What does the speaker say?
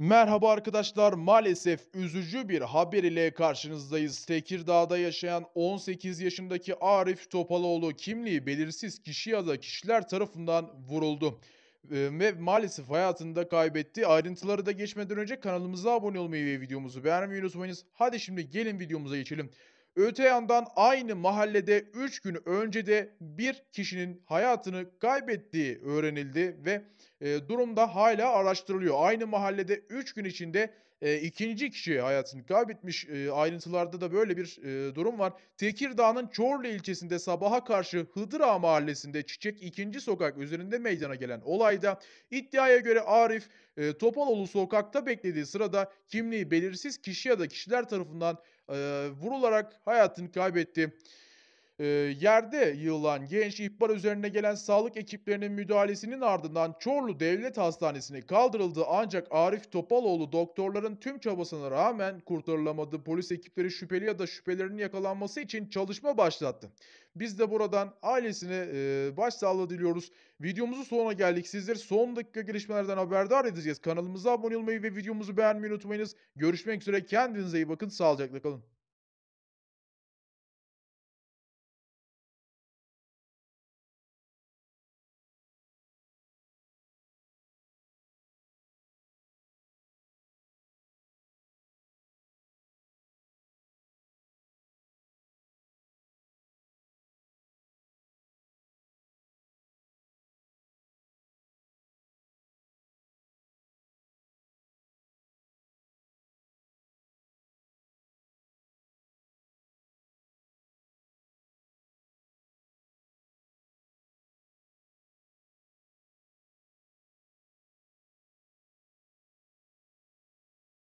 Merhaba arkadaşlar maalesef üzücü bir haber ile karşınızdayız. Tekirdağ'da yaşayan 18 yaşındaki Arif Topaloğlu kimliği belirsiz kişi ya da kişiler tarafından vuruldu. Ee, ve maalesef hayatını da kaybetti. Ayrıntıları da geçmeden önce kanalımıza abone olmayı ve videomuzu beğenmeyi unutmayınız. Hadi şimdi gelin videomuza geçelim. Öte yandan aynı mahallede 3 gün önce de bir kişinin hayatını kaybettiği öğrenildi ve e, durumda hala araştırılıyor. Aynı mahallede 3 gün içinde e, ikinci kişi hayatını kaybetmiş. E, ayrıntılarda da böyle bir e, durum var. Tekirdağ'ın Çorlu ilçesinde sabaha karşı Hıdıra mahallesinde Çiçek 2. sokak üzerinde meydana gelen olayda iddiaya göre Arif e, Topaloğlu sokakta beklediği sırada kimliği belirsiz kişi ya da kişiler tarafından vurularak hayatını kaybetti e, yerde yığılan genç ihbar üzerine gelen sağlık ekiplerinin müdahalesinin ardından Çorlu Devlet Hastanesi'ne kaldırıldı ancak Arif Topaloğlu doktorların tüm çabasına rağmen kurtarılamadı. Polis ekipleri şüpheli ya da şüphelerinin yakalanması için çalışma başlattı. Biz de buradan ailesine e, başsağlığı diliyoruz. Videomuzun sonuna geldik. Sizleri son dakika gelişmelerden haberdar edeceğiz. Kanalımıza abone olmayı ve videomuzu beğenmeyi unutmayınız. Görüşmek üzere. Kendinize iyi bakın. Sağlıcakla kalın.